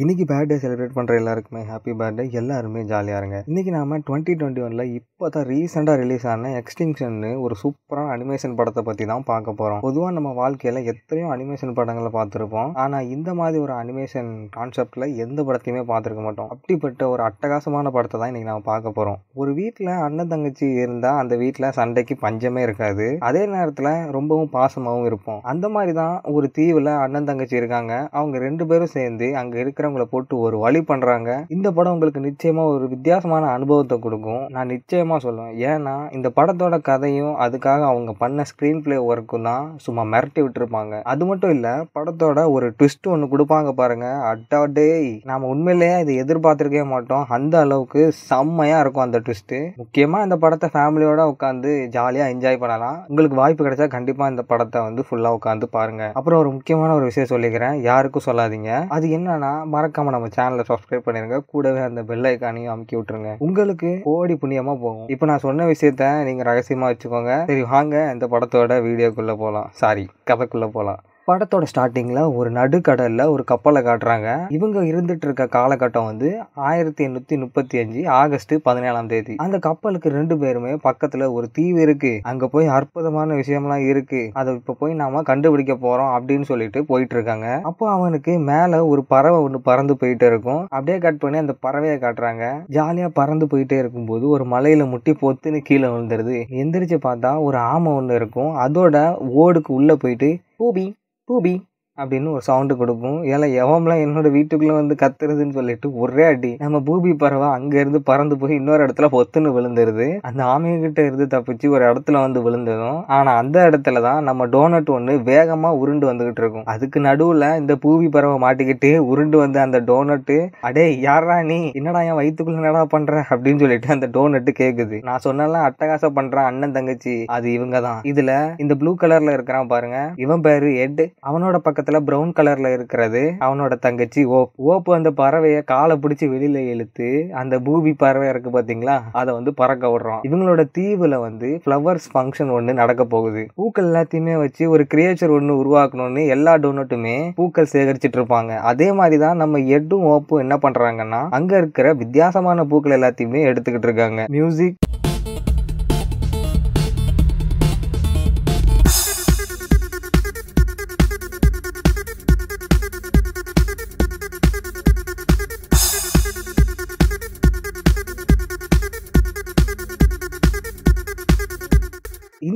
இன்றைக்கி பேர்தே செலிப்ரேட் பண்ணுற எல்லாருக்குமே ஹாப்பி பர்த்டே எல்லாருமே ஜாலியாக இருங்க இன்றைக்கி நாம டுவெண்ட்டி டுவெண்ட்டி ஒன்ல இப்போ தான் ரீசெண்டாக ரிலீஸ் ஆன எக்ஸ்டிங்ஷன் ஒரு சூப்பரான அனிமேஷன் படத்தை பற்றி தான் பார்க்க போகிறோம் பொதுவாக நம்ம வாழ்க்கையில் எத்தனையோ அனிமேஷன் படங்களை பார்த்துருப்போம் ஆனால் இந்த மாதிரி ஒரு அனிமேஷன் கான்செப்ட்ல எந்த படத்தையுமே பார்த்துருக்க மாட்டோம் அப்படிப்பட்ட ஒரு அட்டகாசமான படத்தை தான் இன்றைக்கி நம்ம பார்க்க போகிறோம் ஒரு வீட்டில் அண்ணன் தங்கச்சி இருந்தால் அந்த வீட்டில் சண்டைக்கு பஞ்சமே இருக்காது அதே நேரத்தில் ரொம்பவும் பாசமாகவும் இருப்போம் அந்த மாதிரி தான் ஒரு தீவில் அண்ணன் தங்கச்சி இருக்காங்க அவங்க ரெண்டு பேரும் சேர்ந்து அங்கே இருக்க இருக்கிறவங்கள போட்டு ஒரு வழி பண்ணுறாங்க இந்த படம் உங்களுக்கு நிச்சயமாக ஒரு வித்தியாசமான அனுபவத்தை கொடுக்கும் நான் நிச்சயமாக சொல்லுவேன் ஏன்னா இந்த படத்தோட கதையும் அதுக்காக அவங்க பண்ண ஸ்க்ரீன் பிளே ஒர்க்கும் தான் சும்மா மிரட்டி விட்டுருப்பாங்க அது மட்டும் இல்லை படத்தோட ஒரு ட்விஸ்ட் ஒன்று கொடுப்பாங்க பாருங்க அட்டா டேய் நாம உண்மையிலேயே இதை எதிர்பார்த்துருக்கவே மாட்டோம் அந்த அளவுக்கு செம்மையாக இருக்கும் அந்த ட்விஸ்ட்டு முக்கியமாக இந்த படத்தை ஃபேமிலியோட உட்காந்து ஜாலியாக என்ஜாய் பண்ணலாம் உங்களுக்கு வாய்ப்பு கிடைச்சா கண்டிப்பாக இந்த படத்தை வந்து ஃபுல்லாக உட்காந்து பாருங்க அப்புறம் ஒரு முக்கியமான ஒரு விஷயம் சொல்லிக்கிறேன் யாருக்கும் சொல்லாதீங்க அது என்னன்னா மறக்காமல் நம்ம சேனலை சப்ஸ்கிரைப் பண்ணிருங்க கூடவே அந்த பெல் ஐக்கானையும் அமுக்கி விட்டுருங்க உங்களுக்கு கோடி புண்ணியமாக போகும் இப்போ நான் சொன்ன விஷயத்த நீங்கள் ரகசியமாக வச்சுக்கோங்க சரி வாங்க இந்த படத்தோட வீடியோக்குள்ளே போகலாம் சாரி கதைக்குள்ள போகலாம் படத்தோட ஸ்டார்டிங்கில் ஒரு நடுக்கடலில் ஒரு கப்பலை காட்டுறாங்க இவங்க இருந்துட்டு இருக்க காலகட்டம் வந்து ஆயிரத்தி எண்ணூற்றி முப்பத்தி அஞ்சு ஆகஸ்ட் பதினேழாம் தேதி அந்த கப்பலுக்கு ரெண்டு பேருமே பக்கத்தில் ஒரு தீவு இருக்கு அங்கே போய் அற்புதமான விஷயம்லாம் இருக்கு அதை இப்போ போய் நாம கண்டுபிடிக்க போகிறோம் அப்படின்னு சொல்லிட்டு போயிட்டு இருக்காங்க அப்போ அவனுக்கு மேலே ஒரு பறவை ஒன்று பறந்து போயிட்டு இருக்கும் அப்படியே கட் பண்ணி அந்த பறவையை காட்டுறாங்க ஜாலியாக பறந்து போயிட்டே இருக்கும்போது ஒரு மலையில் முட்டி பொத்துன்னு கீழே விழுந்துருது எந்திரிச்சு பார்த்தா ஒரு ஆமை ஒன்று இருக்கும் அதோட ஓடுக்கு உள்ளே போயிட்டு பூபி Bubi. அப்படின்னு ஒரு சவுண்டு கொடுப்போம் ஏன்னா எவம்லாம் என்னோட வீட்டுக்குள்ளே வந்து கத்துறதுன்னு சொல்லிட்டு ஒரே அடி நம்ம பூபி பறவை அங்கேருந்து பறந்து போய் இன்னொரு இடத்துல பொத்துன்னு விழுந்துருது அந்த ஆமையகிட்ட இருந்து தப்பிச்சு ஒரு இடத்துல வந்து விழுந்ததும் ஆனால் அந்த இடத்துல தான் நம்ம டோனட் ஒன்று வேகமாக உருண்டு வந்துக்கிட்டு இருக்கும் அதுக்கு நடுவில் இந்த பூவி பறவை மாட்டிக்கிட்டு உருண்டு வந்து அந்த டோனட்டு அடே யாரா நீ என்னடா என் வயிற்றுக்குள்ள என்னடா பண்ணுற அப்படின்னு சொல்லிட்டு அந்த டோனட்டு கேட்குது நான் சொன்னாலாம் அட்டகாசம் பண்ணுறேன் அண்ணன் தங்கச்சி அது இவங்க தான் இதில் இந்த ப்ளூ கலரில் இருக்கிறான் பாருங்க இவன் பேரு எட் அவனோட பக்கத்தில் பக்கத்துல பிரவுன் கலர்ல இருக்கிறது அவனோட தங்கச்சி ஓப் ஓப் அந்த பறவைய காலை பிடிச்சி வெளியில இழுத்து அந்த பூபி பறவை இருக்கு பாத்தீங்களா அதை வந்து பறக்க விடுறோம் இவங்களோட தீவுல வந்து ஃப்ளவர்ஸ் ஃபங்க்ஷன் ஒண்ணு நடக்க போகுது பூக்கள் எல்லாத்தையுமே வச்சு ஒரு கிரியேச்சர் ஒண்ணு உருவாக்கணும்னு எல்லா டோனட்டுமே பூக்கள் சேகரிச்சிட்டு இருப்பாங்க அதே மாதிரி தான் நம்ம எட்டும் ஓப்பும் என்ன பண்றாங்கன்னா அங்க இருக்கிற வித்தியாசமான பூக்கள் எல்லாத்தையுமே எடுத்துக்கிட்டு இருக்காங்க மியூசிக்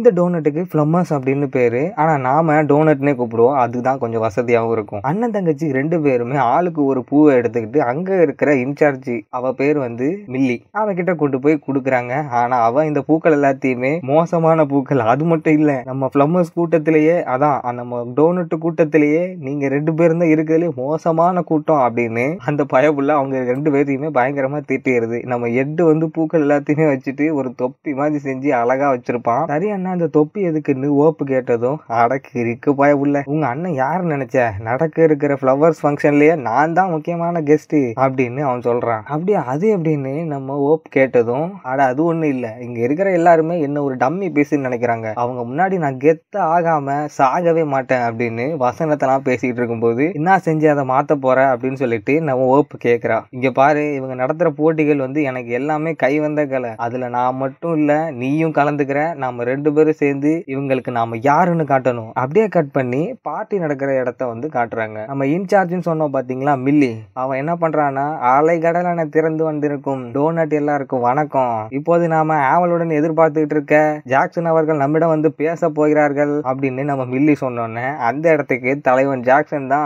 இந்த டோனட்டுக்கு ஃப்ளம்மஸ் அப்படின்னு பேர் ஆனால் நாம் டோனட்னே கூப்பிடுவோம் அதுதான் கொஞ்சம் வசதியாகவும் இருக்கும் அண்ணன் தங்கச்சி ரெண்டு பேருமே ஆளுக்கு ஒரு பூவை எடுத்துக்கிட்டு அங்கே இருக்கிற இன்சார்ஜ் அவ பேர் வந்து மில்லி அவகிட்ட கொண்டு போய் கொடுக்குறாங்க ஆனால் அவன் இந்த பூக்கள் எல்லாத்தையுமே மோசமான பூக்கள் அது மட்டும் இல்லை நம்ம ஃப்ளம்மஸ் கூட்டத்திலேயே அதான் நம்ம டோனட்டு கூட்டத்திலேயே நீங்கள் ரெண்டு பேரும் தான் இருக்கிறதுலே மோசமான கூட்டம் அப்படின்னு அந்த பயப்புள்ள அவங்க ரெண்டு பேரையுமே பயங்கரமாக திட்டிடுது நம்ம எட்டு வந்து பூக்கள் எல்லாத்தையுமே வச்சுட்டு ஒரு தொப்பி மாதிரி செஞ்சு அழகாக வச்சுருப்பான் சரி அண்ணா இந்த தொப்பி எதுக்குன்னு ஓப்பு கேட்டதும் அடக்கு இருக்கு உள்ள உங்க அண்ணன் யார் நினைச்ச நடக்க இருக்கிற ஃப்ளவர்ஸ் ஃபங்க்ஷன்லயே நான் தான் முக்கியமான கெஸ்ட் அப்படின்னு அவன் சொல்றான் அப்படியே அது அப்படின்னு நம்ம ஓப் கேட்டதும் அட அது ஒண்ணு இல்ல இங்க இருக்கிற எல்லாருமே என்ன ஒரு டம்மி பேசுன்னு நினைக்கிறாங்க அவங்க முன்னாடி நான் கெத்த ஆகாம சாகவே மாட்டேன் அப்படின்னு வசனத்தெல்லாம் பேசிட்டு இருக்கும்போது என்ன செஞ்சு அதை மாத்த போற அப்படின்னு சொல்லிட்டு நம்ம ஓப்பு கேட்கிறா இங்க பாரு இவங்க நடத்துற போட்டிகள் வந்து எனக்கு எல்லாமே கை வந்த கலை அதுல நான் மட்டும் இல்ல நீயும் கலந்துக்கிற நாம ரெண்டு பேரும் பேரும் சேர்ந்து இவங்களுக்கு நாம யாருன்னு காட்டணும் அப்படியே கட் பண்ணி பார்ட்டி நடக்கிற இடத்த வந்து காட்டுறாங்க நம்ம இன்சார்ஜ்னு சொன்னோம் பாத்தீங்களா மில்லி அவன் என்ன பண்றான்னா ஆலை கடலான திறந்து வந்திருக்கும் டோனட் எல்லாருக்கும் வணக்கம் இப்போது நாம ஆவலுடன் எதிர்பார்த்துக்கிட்டு இருக்க ஜாக்சன் அவர்கள் நம்மிடம் வந்து பேச போகிறார்கள் அப்படின்னு நம்ம மில்லி சொன்னோன்னு அந்த இடத்துக்கு தலைவன் ஜாக்சன் தான்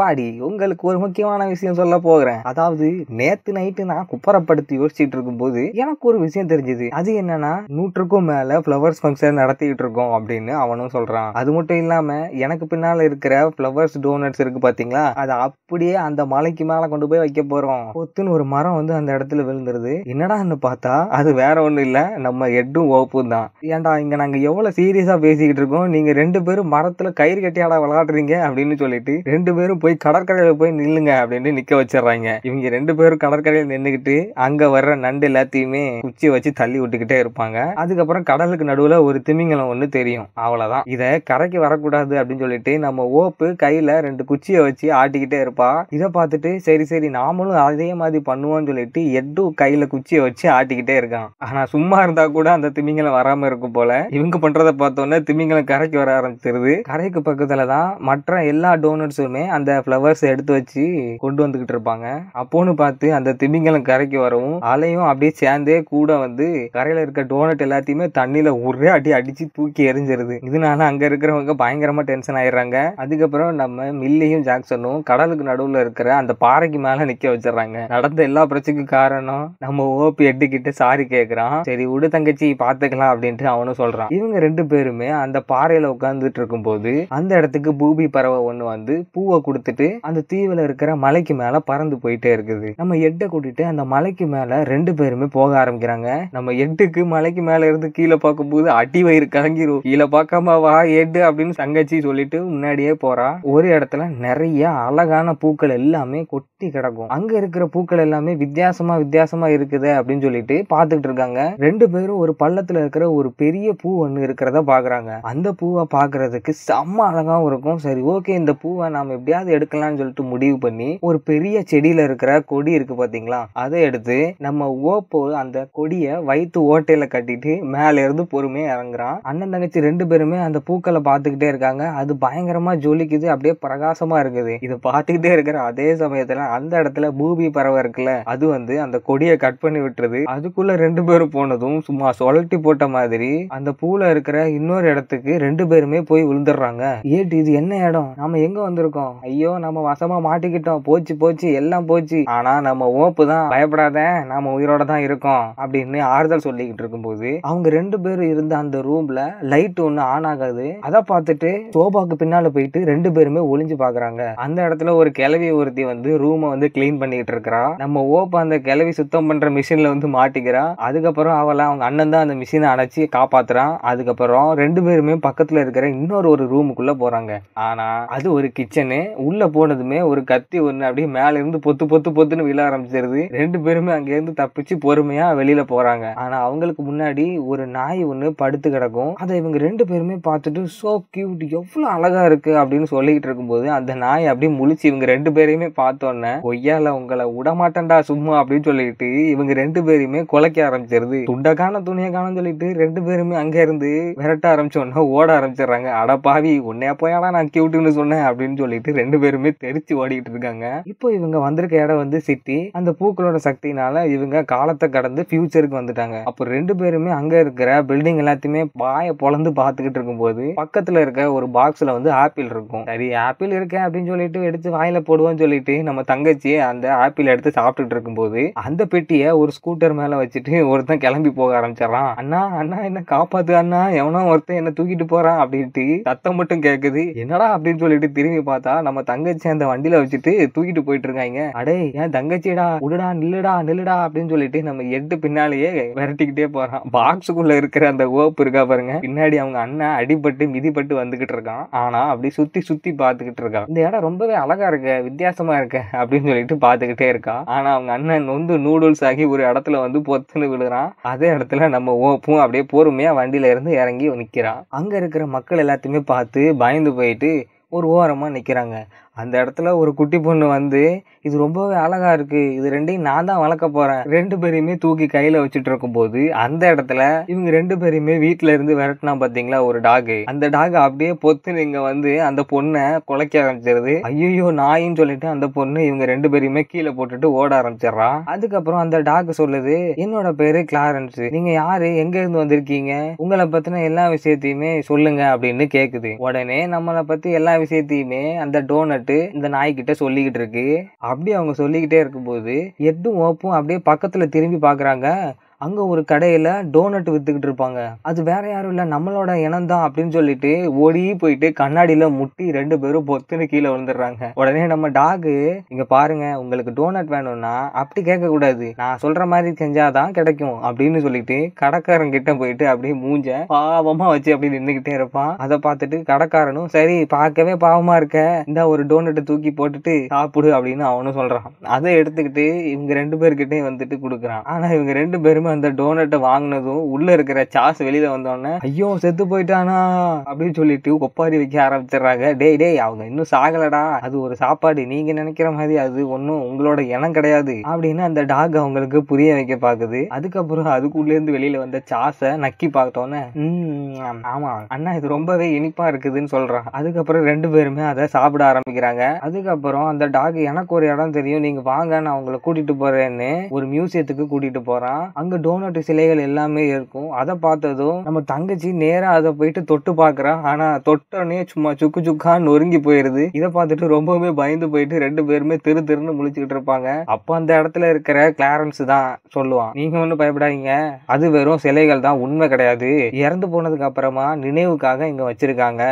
பாடி உங்களுக்கு ஒரு முக்கியமான விஷயம் சொல்ல போகிறேன் அதாவது நேத்து நைட்டு நான் குப்பரப்படுத்தி யோசிச்சுட்டு இருக்கும்போது எனக்கு ஒரு விஷயம் தெரிஞ்சது அது என்னன்னா நூற்றுக்கும் மேல பிளவர்ஸ் ஃபங்க்ஷன் நடத்திக்கிட்டு இருக்கோம் அப்படின்னு அவனும் சொல்கிறான் அது மட்டும் இல்லாமல் எனக்கு பின்னால் இருக்கிற ஃப்ளவர்ஸ் டோனட்ஸ் இருக்குது பார்த்தீங்களா அதை அப்படியே அந்த மலைக்கு மேலே கொண்டு போய் வைக்க போகிறோம் பொத்துன்னு ஒரு மரம் வந்து அந்த இடத்துல விழுந்துருது என்னடான்னு பார்த்தா அது வேற ஒன்றும் இல்லை நம்ம எட்டும் ஓப்பும் தான் ஏன்டா இங்கே நாங்கள் எவ்வளோ சீரியஸாக பேசிக்கிட்டு இருக்கோம் நீங்கள் ரெண்டு பேரும் மரத்தில் கயிறு கட்டியாடா விளையாடுறீங்க அப்படின்னு சொல்லிட்டு ரெண்டு பேரும் போய் கடற்கரையில் போய் நில்லுங்க அப்படின்னு நிற்க வச்சிடறாங்க இவங்க ரெண்டு பேரும் கடற்கரையில் நின்றுக்கிட்டு அங்கே வர்ற நண்டு எல்லாத்தையுமே குச்சி வச்சு தள்ளி விட்டுக்கிட்டே இருப்பாங்க அதுக்கப்புறம் கடலுக்கு நடுவில் நடுவில் ஒரு திமிங்கலம் ஒன்று தெரியும் அவ்வளோதான் இதை கரைக்கு வரக்கூடாது அப்படின்னு சொல்லிட்டு நம்ம ஓப்பு கையில் ரெண்டு குச்சியை வச்சு ஆட்டிக்கிட்டே இருப்பா இதை பார்த்துட்டு சரி சரி நாமளும் அதே மாதிரி பண்ணுவோம்னு சொல்லிட்டு எட்டு கையில் குச்சியை வச்சு ஆட்டிக்கிட்டே இருக்கான் ஆனால் சும்மா இருந்தால் கூட அந்த திமிங்கலம் வராமல் இருக்கும் போல இவங்க பண்ணுறதை பார்த்தோன்னே திமிங்கலம் கரைக்கு வர ஆரம்பிச்சிருது கரைக்கு பக்கத்தில் தான் மற்ற எல்லா டோனட்ஸுமே அந்த ஃப்ளவர்ஸ் எடுத்து வச்சு கொண்டு வந்துக்கிட்டு இருப்பாங்க அப்போன்னு பார்த்து அந்த திமிங்கலம் கரைக்கு வரவும் அலையும் அப்படியே சேர்ந்தே கூட வந்து கரையில் இருக்க டோனட் எல்லாத்தையுமே தண்ணியில் உரு ஒரே அடி அடிச்சு தூக்கி எரிஞ்சிருது இதனால அங்க இருக்கிறவங்க பயங்கரமா டென்ஷன் ஆயிடுறாங்க அதுக்கப்புறம் நம்ம மில்லியும் ஜாக்சனும் கடலுக்கு நடுவுல இருக்கிற அந்த பாறைக்கு மேல நிக்க வச்சிடறாங்க நடந்த எல்லா பிரச்சனைக்கும் காரணம் நம்ம ஓபி எட்டு கிட்ட சாரி கேக்குறான் சரி உடு தங்கச்சி பாத்துக்கலாம் அப்படின்ட்டு அவனும் சொல்றான் இவங்க ரெண்டு பேருமே அந்த பாறையில உட்கார்ந்துட்டு இருக்கும் போது அந்த இடத்துக்கு பூபி பறவை ஒண்ணு வந்து பூவை கொடுத்துட்டு அந்த தீவுல இருக்கிற மலைக்கு மேல பறந்து போயிட்டே இருக்குது நம்ம எட்டை கூட்டிட்டு அந்த மலைக்கு மேல ரெண்டு பேருமே போக ஆரம்பிக்கிறாங்க நம்ம எட்டுக்கு மலைக்கு மேல இருந்து கீழே பார்க்கும்போது வந்து அடி வயிறு கலங்கிரும் இல்ல பார்க்காம வா ஏட்டு அப்படின்னு தங்கச்சி சொல்லிட்டு முன்னாடியே போறா ஒரு இடத்துல நிறைய அழகான பூக்கள் எல்லாமே கொட்டி கிடக்கும் அங்க இருக்கிற பூக்கள் எல்லாமே வித்தியாசமா வித்தியாசமா இருக்குது அப்படின்னு சொல்லிட்டு பாத்துக்கிட்டு இருக்காங்க ரெண்டு பேரும் ஒரு பள்ளத்துல இருக்கிற ஒரு பெரிய பூ ஒண்ணு இருக்கிறத பாக்குறாங்க அந்த பூவை பாக்குறதுக்கு செம்ம அழகாவும் இருக்கும் சரி ஓகே இந்த பூவை நாம எப்படியாவது எடுக்கலாம்னு சொல்லிட்டு முடிவு பண்ணி ஒரு பெரிய செடியில இருக்கிற கொடி இருக்கு பாத்தீங்களா அதை எடுத்து நம்ம ஓப்போ அந்த கொடியை வயிற்று ஓட்டையில கட்டிட்டு மேல இருந்து பொறுமையா எல்லாமே இறங்குறான் அண்ணன் தங்கச்சி ரெண்டு பேருமே அந்த பூக்களை பார்த்துக்கிட்டே இருக்காங்க அது பயங்கரமா ஜொலிக்குது அப்படியே பிரகாசமா இருக்குது இதை பார்த்துக்கிட்டே இருக்கிற அதே சமயத்துல அந்த இடத்துல பூபி பறவை இருக்குல்ல அது வந்து அந்த கொடியை கட் பண்ணி விட்டுருது அதுக்குள்ள ரெண்டு பேரும் போனதும் சும்மா சொலட்டி போட்ட மாதிரி அந்த பூல இருக்கிற இன்னொரு இடத்துக்கு ரெண்டு பேருமே போய் விழுந்துடுறாங்க ஏட்டு இது என்ன இடம் நாம எங்க வந்திருக்கோம் ஐயோ நம்ம வசமா மாட்டிக்கிட்டோம் போச்சு போச்சு எல்லாம் போச்சு ஆனா நம்ம ஓப்பு தான் பயப்படாத நாம உயிரோட தான் இருக்கோம் அப்படின்னு ஆறுதல் சொல்லிக்கிட்டு இருக்கும்போது அவங்க ரெண்டு பேரும் இருந்த அந்த ரூம்ல லைட் ஒண்ணு ஆன் ஆகாது அதை பார்த்துட்டு சோபாக்கு பின்னால போயிட்டு ரெண்டு பேருமே ஒளிஞ்சு பாக்குறாங்க அந்த இடத்துல ஒரு கிளவி ஒருத்தி வந்து ரூமை வந்து கிளீன் பண்ணிட்டு இருக்கிறா நம்ம ஓப்ப அந்த கிளவி சுத்தம் பண்ற மிஷின்ல வந்து மாட்டிக்கிறா அதுக்கப்புறம் அவளை அவங்க அண்ணன் தான் அந்த மிஷினை அணைச்சி காப்பாத்துறான் அதுக்கப்புறம் ரெண்டு பேருமே பக்கத்துல இருக்கிற இன்னொரு ஒரு ரூமுக்குள்ள போறாங்க ஆனா அது ஒரு கிச்சனு உள்ள போனதுமே ஒரு கத்தி ஒண்ணு அப்படியே மேல இருந்து பொத்து பொத்து பொத்துன்னு விழ ஆரம்பிச்சிருது ரெண்டு பேருமே அங்க இருந்து தப்பிச்சு பொறுமையா வெளியில போறாங்க ஆனா அவங்களுக்கு முன்னாடி ஒரு நாய் ஒண்ணு படுத்து கிடக்கும் அதை இவங்க ரெண்டு பேருமே பார்த்துட்டு ஸோ கியூட் எவ்வளோ அழகா இருக்கு அப்படின்னு சொல்லிக்கிட்டு இருக்கும்போது அந்த நாய் அப்படியே முழிச்சு இவங்க ரெண்டு பேரையுமே பார்த்தோன்னே கொய்யால உங்களை விடமாட்டேன்டா சும்மா அப்படின்னு சொல்லிட்டு இவங்க ரெண்டு பேரையுமே குலைக்க ஆரம்பிச்சிருது துண்டக்கான துணியக்கானு சொல்லிட்டு ரெண்டு பேருமே அங்கே இருந்து விரட்ட ஆரம்பிச்சோன்னா ஓட ஆரம்பிச்சிடுறாங்க அடப்பாவி உன்னையா போயாடா நான் கியூட்டுன்னு சொன்னேன் அப்படின்னு சொல்லிட்டு ரெண்டு பேருமே தெரிச்சு ஓடிக்கிட்டு இருக்காங்க இப்போ இவங்க வந்திருக்க இடம் வந்து சிட்டி அந்த பூக்களோட சக்தினால இவங்க காலத்தை கடந்து ஃபியூச்சருக்கு வந்துட்டாங்க அப்போ ரெண்டு பேருமே அங்க இருக்கிற பில்டிங் எல்லாம் எல்லாத்தையுமே வாய பொழந்து பார்த்துக்கிட்டு இருக்கும்போது பக்கத்தில் இருக்க ஒரு பாக்ஸில் வந்து ஆப்பிள் இருக்கும் சரி ஆப்பிள் இருக்கேன் அப்படின்னு சொல்லிட்டு எடுத்து வாயில போடுவோம்னு சொல்லிட்டு நம்ம தங்கச்சி அந்த ஆப்பிள் எடுத்து சாப்பிட்டுட்டு இருக்கும்போது அந்த பெட்டியை ஒரு ஸ்கூட்டர் மேலே வச்சுட்டு ஒருத்தன் கிளம்பி போக ஆரம்பிச்சிடறான் அண்ணா அண்ணா என்ன காப்பாத்து அண்ணா எவனோ ஒருத்தன் என்ன தூக்கிட்டு போறான் அப்படின்ட்டு சத்தம் மட்டும் கேட்குது என்னடா அப்படின்னு சொல்லிட்டு திரும்பி பார்த்தா நம்ம தங்கச்சி அந்த வண்டியில வச்சுட்டு தூக்கிட்டு போயிட்டு இருக்காங்க அடே ஏன் தங்கச்சிடா உடுடா நில்லுடா நில்லுடா அப்படின்னு சொல்லிட்டு நம்ம எட்டு பின்னாலேயே விரட்டிக்கிட்டே போறான் பாக்ஸுக்குள்ள இருக்கிற அந்த சிவப்பு இருக்கா பாருங்க பின்னாடி அவங்க அண்ணன் அடிபட்டு மிதிப்பட்டு வந்துகிட்டு இருக்கான் ஆனா அப்படி சுத்தி சுத்தி பாத்துக்கிட்டு இருக்கான் இந்த இடம் ரொம்பவே அழகா இருக்கு வித்தியாசமா இருக்கு அப்படின்னு சொல்லிட்டு பாத்துக்கிட்டே இருக்கான் ஆனா அவங்க அண்ணன் வந்து நூடுல்ஸ் ஆகி ஒரு இடத்துல வந்து பொத்துன்னு விழுகிறான் அதே இடத்துல நம்ம ஓப்பும் அப்படியே பொறுமையா வண்டியில இருந்து இறங்கி நிக்கிறான் அங்க இருக்கிற மக்கள் எல்லாத்தையுமே பார்த்து பயந்து போயிட்டு ஒரு ஓரமாக நிற்கிறாங்க அந்த இடத்துல ஒரு குட்டி பொண்ணு வந்து இது ரொம்பவே அழகாக இருக்குது இது ரெண்டையும் நான் தான் வளர்க்க போகிறேன் ரெண்டு பேரையுமே தூக்கி கையில் வச்சுட்டு போது அந்த இடத்துல இவங்க ரெண்டு பேரையுமே வீட்டில் இருந்து விரட்டினா பாத்தீங்களா ஒரு டாக் அந்த டாக் அப்படியே பொத்து நீங்கள் வந்து அந்த பொண்ணை குலைக்க ஆரம்பிச்சிருது ஐயோ நாயின்னு சொல்லிட்டு அந்த பொண்ணு இவங்க ரெண்டு பேரையுமே கீழே போட்டுட்டு ஓட ஆரம்பிச்சிடறான் அதுக்கப்புறம் அந்த டாக் சொல்லுது என்னோட பேரு கிளாரன்ஸ் நீங்கள் யாரு எங்கேருந்து வந்திருக்கீங்க உங்களை பற்றின எல்லா விஷயத்தையுமே சொல்லுங்க அப்படின்னு கேட்குது உடனே நம்மளை பற்றி எல்லா விஷயத்தையுமே அந்த டோனட் சொல்லிட்டு இந்த நாய்கிட்ட சொல்லிக்கிட்டு இருக்கு அப்படி அவங்க சொல்லிக்கிட்டே இருக்கும்போது எட்டும் ஓப்பும் அப்படியே பக்கத்தில் திரும்பி பார்க்குறாங்க அங்கே ஒரு கடையில் டோனட் விற்றுக்கிட்டு இருப்பாங்க அது வேற யாரும் இல்லை நம்மளோட இனம் தான் அப்படின்னு சொல்லிட்டு ஓடி போயிட்டு கண்ணாடியில் முட்டி ரெண்டு பேரும் பொத்துன்னு கீழே விழுந்துடுறாங்க உடனே நம்ம டாகு இங்கே பாருங்க உங்களுக்கு டோனட் வேணும்னா அப்படி கேட்கக்கூடாது நான் சொல்கிற மாதிரி செஞ்சாதான் கிடைக்கும் அப்படின்னு சொல்லிட்டு கடைக்காரன் கிட்ட போயிட்டு அப்படியே மூஞ்ச பாவமாக வச்சு அப்படி நின்றுக்கிட்டே இருப்பான் அதை பார்த்துட்டு கடைக்காரனும் சரி பார்க்கவே பாவமாக இருக்க இந்த ஒரு டோனட்டை தூக்கி போட்டுட்டு சாப்பிடு அப்படின்னு அவனும் சொல்கிறான் அதை எடுத்துக்கிட்டு இவங்க ரெண்டு பேர்கிட்டையும் வந்துட்டு கொடுக்குறான் ஆனால் இவங்க ரெண்டு பேருமே அந்த டோனட்டை வாங்கினதும் உள்ளே இருக்கிற சாஸ் வெளியில் வந்தோடனே ஐயோ செத்து போயிட்டானா அப்படின்னு சொல்லிட்டு கொப்பாரி வைக்க ஆரம்பிச்சிடுறாங்க டேய் டேய் அவங்க இன்னும் சாகலடா அது ஒரு சாப்பாடு நீங்கள் நினைக்கிற மாதிரி அது ஒன்றும் உங்களோட இனம் கிடையாது அப்படின்னு அந்த டாக் அவங்களுக்கு புரிய வைக்க பார்க்குது அதுக்கப்புறம் அதுக்குள்ளேருந்து வெளியில் வந்த சாஸை நக்கி பார்த்தோன்னே ஆமா அண்ணா இது ரொம்பவே இனிப்பாக இருக்குதுன்னு சொல்கிறான் அதுக்கப்புறம் ரெண்டு பேருமே அதை சாப்பிட ஆரம்பிக்கிறாங்க அதுக்கப்புறம் அந்த டாக் எனக்கு ஒரு இடம் தெரியும் நீங்கள் வாங்க நான் அவங்கள கூட்டிகிட்டு போகிறேன்னு ஒரு மியூசியத்துக்கு கூட்டிகிட்டு போகிறான் அங்கே டோனட் சிலைகள் எல்லாமே இருக்கும் அதை பார்த்ததும் நம்ம தங்கச்சி நேராக அதை போயிட்டு தொட்டு பார்க்குறா ஆனால் தொட்டோடனே சும்மா சுக்கு சுக்கா நொறுங்கி போயிடுது இதை பார்த்துட்டு ரொம்பவுமே பயந்து போயிட்டு ரெண்டு பேருமே திரு திருன்னு முழிச்சுக்கிட்டு இருப்பாங்க அப்போ அந்த இடத்துல இருக்கிற கிளாரன்ஸ் தான் சொல்லுவான் நீங்க ஒன்றும் பயப்படாதீங்க அது வெறும் சிலைகள் தான் உண்மை கிடையாது இறந்து போனதுக்கு அப்புறமா நினைவுக்காக இங்கே வச்சிருக்காங்க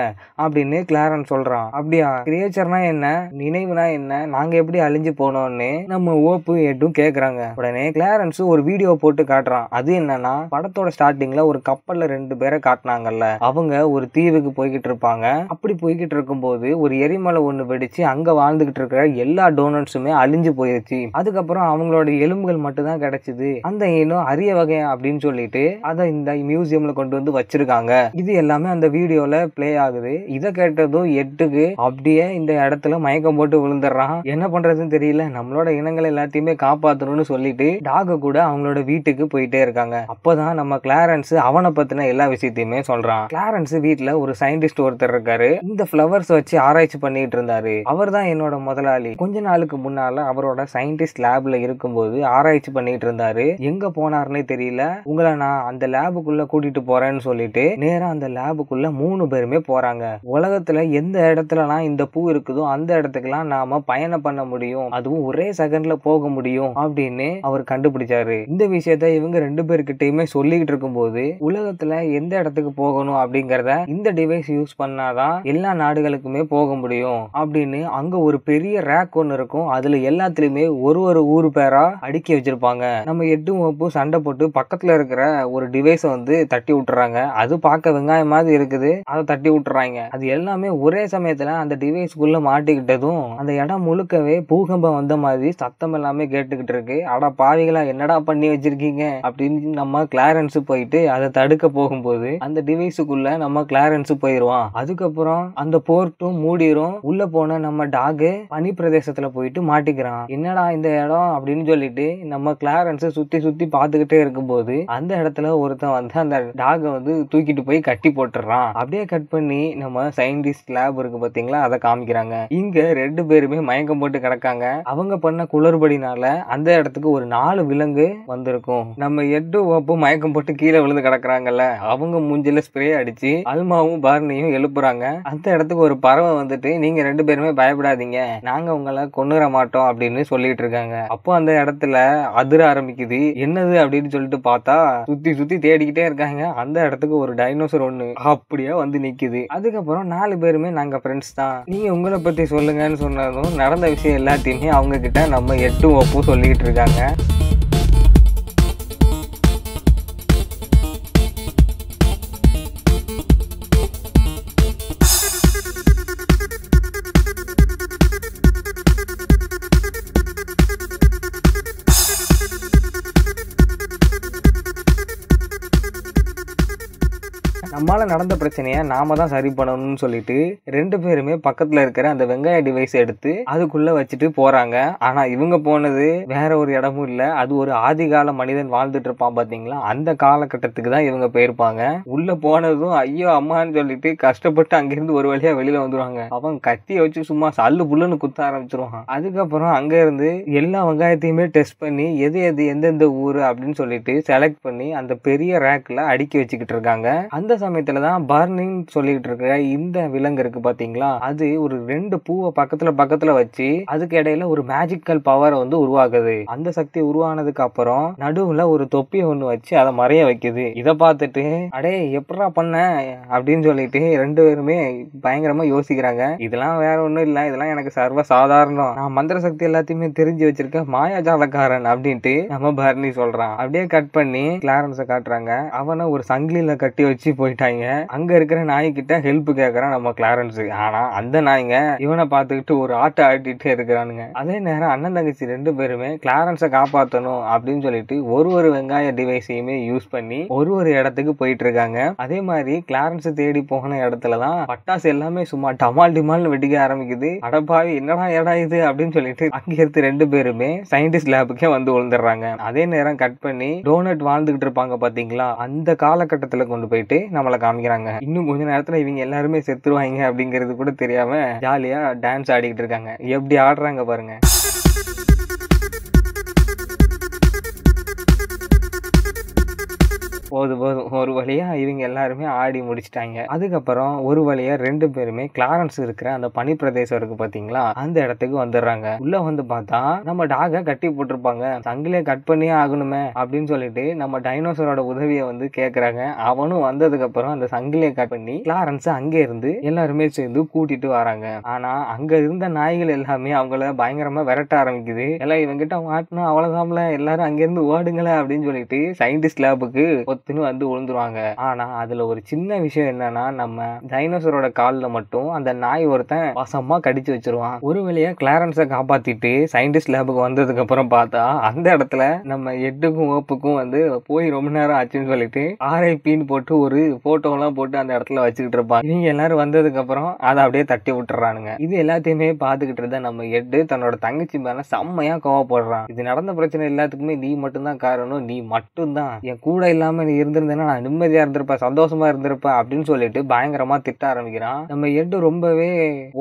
அப்படின்னு கிளாரன் சொல்கிறான் அப்படியா கிரியேச்சர்னா என்ன நினைவுனா என்ன நாங்கள் எப்படி அழிஞ்சு போனோம்னு நம்ம ஓப்பு எட்டும் கேட்குறாங்க உடனே கிளாரன்ஸ் ஒரு வீடியோ போட்டு காட்டுறான் அது என்னன்னா படத்தோட ஸ்டார்டிங்ல ஒரு கப்பல்ல ரெண்டு பேரை காட்டினாங்கல்ல அவங்க ஒரு தீவுக்கு போய்கிட்டு இருப்பாங்க அப்படி போய்கிட்டு இருக்கும்போது ஒரு எரிமலை ஒண்ணு வெடிச்சு அங்க வாழ்ந்துகிட்டு இருக்கிற எல்லா டோனட்ஸுமே அழிஞ்சு போயிருச்சு அதுக்கப்புறம் அவங்களோட எலும்புகள் மட்டும் தான் கிடைச்சது அந்த ஏனும் அரிய வகை அப்படின்னு சொல்லிட்டு அதை இந்த மியூசியம்ல கொண்டு வந்து வச்சிருக்காங்க இது எல்லாமே அந்த வீடியோல பிளே ஆகுது இதை கேட்டதும் எட்டுக்கு அப்படியே இந்த இடத்துல மயக்கம் போட்டு விழுந்துடுறான் என்ன பண்றதுன்னு தெரியல நம்மளோட இனங்களை எல்லாத்தையுமே காப்பாத்தணும்னு சொல்லிட்டு டாக கூட அவங்களோட வீட்டுக்கு வீட்டுக்கு போயிட்டே இருக்காங்க அப்பதான் நம்ம கிளாரன்ஸ் அவனை பத்தின எல்லா விஷயத்தையுமே சொல்றான் கிளாரன்ஸ் வீட்டுல ஒரு சயின்டிஸ்ட் ஒருத்தர் இருக்காரு இந்த பிளவர்ஸ் வச்சு ஆராய்ச்சி பண்ணிட்டு இருந்தாரு அவர் தான் என்னோட முதலாளி கொஞ்ச நாளுக்கு முன்னால அவரோட சயின்டிஸ்ட் லேப்ல இருக்கும்போது ஆராய்ச்சி பண்ணிட்டு இருந்தாரு எங்க போனாருன்னே தெரியல உங்களை நான் அந்த லேபுக்குள்ள கூட்டிட்டு போறேன்னு சொல்லிட்டு நேரம் அந்த லேபுக்குள்ள மூணு பேருமே போறாங்க உலகத்துல எந்த இடத்துலலாம் இந்த பூ இருக்குதோ அந்த இடத்துக்குலாம் நாம பயணம் பண்ண முடியும் அதுவும் ஒரே செகண்ட்ல போக முடியும் அப்படின்னு அவர் கண்டுபிடிச்சாரு இந்த விஷயத்த விஷயத்தை இவங்க ரெண்டு பேர்கிட்டயுமே சொல்லிக்கிட்டு இருக்கும்போது உலகத்தில் எந்த இடத்துக்கு போகணும் அப்படிங்கிறத இந்த டிவைஸ் யூஸ் பண்ணாதான் எல்லா நாடுகளுக்குமே போக முடியும் அப்படின்னு அங்க ஒரு பெரிய ரேக் ஒன்று இருக்கும் அதுல எல்லாத்துலயுமே ஒரு ஒரு ஊர் பேரா அடுக்கி வச்சிருப்பாங்க நம்ம எட்டு வகுப்பு சண்டை போட்டு பக்கத்துல இருக்கிற ஒரு டிவைஸை வந்து தட்டி விட்டுறாங்க அது பார்க்க வெங்காயம் மாதிரி இருக்குது அதை தட்டி விட்டுறாங்க அது எல்லாமே ஒரே சமயத்துல அந்த டிவைஸ்க்குள்ள மாட்டிக்கிட்டதும் அந்த இடம் முழுக்கவே பூகம்பம் வந்த மாதிரி சத்தம் எல்லாமே கேட்டுக்கிட்டு இருக்கு அட பாவிகளா என்னடா பண்ணி வச்சிருக்கீங்க வராதீங்க அப்படின்னு நம்ம கிளாரன்ஸ் போயிட்டு அதை தடுக்க போகும்போது அந்த டிவைஸுக்குள்ள நம்ம கிளாரன்ஸ் போயிடுவான் அதுக்கப்புறம் அந்த போர்ட்டும் மூடிரும் உள்ள போன நம்ம டாகு பனி பிரதேசத்துல போயிட்டு மாட்டிக்கிறான் என்னடா இந்த இடம் அப்படின்னு சொல்லிட்டு நம்ம கிளாரன்ஸ் சுத்தி சுத்தி பாத்துக்கிட்டே இருக்கும்போது அந்த இடத்துல ஒருத்தன் வந்து அந்த டாகை வந்து தூக்கிட்டு போய் கட்டி போட்டுறான் அப்படியே கட் பண்ணி நம்ம சயின்டிஸ்ட் லேப் இருக்கு பாத்தீங்களா அதை காமிக்கிறாங்க இங்க ரெண்டு பேருமே மயக்கம் போட்டு கிடக்காங்க அவங்க பண்ண குளறுபடினால அந்த இடத்துக்கு ஒரு நாலு விலங்கு வந்திருக்கும் நம்ம எட்டு ஓப்பு மயக்கம் போட்டு கீழே விழுந்து கிடக்குறாங்கல்ல அவங்க மூஞ்சில ஸ்ப்ரே அடிச்சு அல்மாவும் பார்னியும் எழுப்புறாங்க அந்த இடத்துக்கு ஒரு பறவை வந்துட்டு நீங்க ரெண்டு பேருமே பயப்படாதீங்க நாங்க உங்களை கொண்டுற மாட்டோம் அப்படின்னு சொல்லிட்டு இருக்காங்க அப்போ அந்த இடத்துல அதிர ஆரம்பிக்குது என்னது அப்படின்னு சொல்லிட்டு பார்த்தா சுத்தி சுத்தி தேடிக்கிட்டே இருக்காங்க அந்த இடத்துக்கு ஒரு டைனோசர் ஒண்ணு அப்படியே வந்து நிக்குது அதுக்கப்புறம் நாலு பேருமே நாங்க ஃப்ரெண்ட்ஸ் தான் நீங்க உங்களை பத்தி சொல்லுங்கன்னு சொன்னதும் நடந்த விஷயம் எல்லாத்தையுமே அவங்க கிட்ட நம்ம எட்டு ஒப்பும் சொல்லிக்கிட்டு இருக்காங்க நம்மளால் நடந்த பிரச்சனையை நாம தான் சரி பண்ணணும்னு சொல்லிட்டு ரெண்டு பேருமே பக்கத்தில் இருக்கிற அந்த வெங்காய டிவைஸ் எடுத்து அதுக்குள்ளே வச்சுட்டு போகிறாங்க ஆனால் இவங்க போனது வேற ஒரு இடமும் இல்லை அது ஒரு ஆதிகால மனிதன் வாழ்ந்துட்டு இருப்பான் பாத்தீங்களா அந்த காலகட்டத்துக்கு தான் இவங்க போயிருப்பாங்க உள்ளே போனதும் ஐயோ அம்மான்னு சொல்லிட்டு கஷ்டப்பட்டு அங்கேருந்து ஒரு வழியாக வெளியில் வந்துடுவாங்க அவன் கத்தியை வச்சு சும்மா சல்லு புல்லுன்னு குத்த ஆரம்பிச்சிருவான் அதுக்கப்புறம் அங்கேருந்து எல்லா வெங்காயத்தையுமே டெஸ்ட் பண்ணி எது எது எந்தெந்த ஊர் அப்படின்னு சொல்லிட்டு செலக்ட் பண்ணி அந்த பெரிய ரேக்கில் அடுக்கி வச்சுக்கிட்டு இருக்காங்க அந்த சமயத்துல தான் பர்னிங் சொல்லிட்டு இருக்கிற இந்த விலங்கு இருக்கு பார்த்தீங்களா அது ஒரு ரெண்டு பூவை பக்கத்துல பக்கத்துல வச்சு அதுக்கு இடையில ஒரு மேஜிக்கல் பவரை வந்து உருவாக்குது அந்த சக்தி உருவானதுக்கு அப்புறம் நடுவுல ஒரு தொப்பி ஒண்ணு வச்சு அதை மறைய வைக்குது இதை பார்த்துட்டு அடே எப்படா பண்ண அப்படின்னு சொல்லிட்டு ரெண்டு பேருமே பயங்கரமா யோசிக்கிறாங்க இதெல்லாம் வேற ஒண்ணும் இல்லை இதெல்லாம் எனக்கு சர்வ சாதாரணம் நான் மந்திர சக்தி எல்லாத்தையுமே தெரிஞ்சு மாயா மாயாஜாலக்காரன் அப்படின்ட்டு நம்ம பர்னி சொல்றான் அப்படியே கட் பண்ணி கிளாரன்ஸை காட்டுறாங்க அவனை ஒரு சங்கிலியில கட்டி வச்சு போய் போயிட்டாங்க அங்க இருக்கிற நாய்கிட்ட ஹெல்ப் கேக்குறான் நம்ம கிளாரன்ஸ் ஆனா அந்த நாய்ங்க இவனை பார்த்துக்கிட்டு ஒரு ஆட்டை ஆட்டிட்டு இருக்கிறானுங்க அதே நேரம் அண்ணன் தங்கச்சி ரெண்டு பேருமே கிளாரன்ஸ காப்பாற்றணும் அப்படின்னு சொல்லிட்டு ஒரு ஒரு வெங்காய டிவைஸையுமே யூஸ் பண்ணி ஒரு ஒரு இடத்துக்கு போயிட்டு இருக்காங்க அதே மாதிரி கிளாரன்ஸ் தேடி போன இடத்துல தான் பட்டாசு எல்லாமே சும்மா டமால் டிமால்னு வெடிக்க ஆரம்பிக்குது அடப்பாவி என்னடா இடம் இது அப்படின்னு சொல்லிட்டு இருந்து ரெண்டு பேருமே சயின்டிஸ்ட் லேபுக்கே வந்து விழுந்துடுறாங்க அதே நேரம் கட் பண்ணி டோனட் வாழ்ந்துகிட்டு இருப்பாங்க பாத்தீங்களா அந்த காலகட்டத்தில் கொண்டு போயிட்டு நம்மளை காமிக்கிறாங்க இன்னும் கொஞ்ச நேரத்துல இவங்க எல்லாருமே செத்துருவாங்க அப்படிங்கிறது கூட தெரியாம ஜாலியா டான்ஸ் ஆடிக்கிட்டு இருக்காங்க எப்படி ஆடுறாங்க பாருங்க போது போதும் ஒரு வழியா இவங்க எல்லாருமே ஆடி முடிச்சிட்டாங்க அதுக்கப்புறம் ஒரு வழியா ரெண்டு பேருமே கிளாரன்ஸ் இருக்கிற அந்த பனி பிரதேசம் இருக்கு பார்த்தீங்களா அந்த இடத்துக்கு வந்துடுறாங்க உள்ள வந்து பார்த்தா நம்ம டாகை கட்டி போட்டிருப்பாங்க சங்கிலே கட் பண்ணியே ஆகணுமே அப்படின்னு சொல்லிட்டு நம்ம டைனோசரோட உதவியை வந்து கேட்குறாங்க அவனும் வந்ததுக்கப்புறம் அந்த சங்கிலே கட் பண்ணி கிளாரன்ஸ் அங்கே இருந்து எல்லாருமே சேர்ந்து கூட்டிட்டு வராங்க ஆனால் அங்கே இருந்த நாய்கள் எல்லாமே அவங்கள பயங்கரமாக விரட்ட ஆரம்பிக்குது எல்லாம் இவங்கிட்ட மாட்டினா அவ்வளோதான்ல எல்லாரும் இருந்து ஓடுங்களேன் அப்படின்னு சொல்லிட்டு சயின்டிஸ்ட் லேபுக்கு பத்துன்னு வந்து விழுந்துருவாங்க ஆனால் அதில் ஒரு சின்ன விஷயம் என்னன்னா நம்ம டைனோசரோட காலில் மட்டும் அந்த நாய் ஒருத்தன் வசமாக கடிச்சு வச்சிருவான் ஒரு வழியா கிளாரன்ஸை காப்பாற்றிட்டு சயின்டிஸ்ட் லேபுக்கு வந்ததுக்கு அப்புறம் பார்த்தா அந்த இடத்துல நம்ம எட்டுக்கும் ஓப்புக்கும் வந்து போய் ரொம்ப நேரம் ஆச்சுன்னு சொல்லிட்டு ஆர்ஐபின்னு போட்டு ஒரு ஃபோட்டோலாம் போட்டு அந்த இடத்துல வச்சுக்கிட்டு இருப்பான் நீங்கள் எல்லாரும் வந்ததுக்கு அப்புறம் அதை அப்படியே தட்டி விட்டுறானுங்க இது எல்லாத்தையுமே பார்த்துக்கிட்டு இருந்தா நம்ம எட்டு தன்னோட தங்கச்சி மேல செம்மையா கோவப்படுறான் இது நடந்த பிரச்சனை எல்லாத்துக்குமே நீ மட்டும்தான் காரணம் நீ மட்டும்தான் என் கூட இல்லாம இருந்திருந்தேன்னா நான் நிம்மதியா இருந்திருப்பேன் சந்தோஷமா இருந்திருப்பேன் அப்படின்னு சொல்லிட்டு பயங்கரமா திட்ட ஆரம்பிக்கிறான் நம்ம எட்டு ரொம்பவே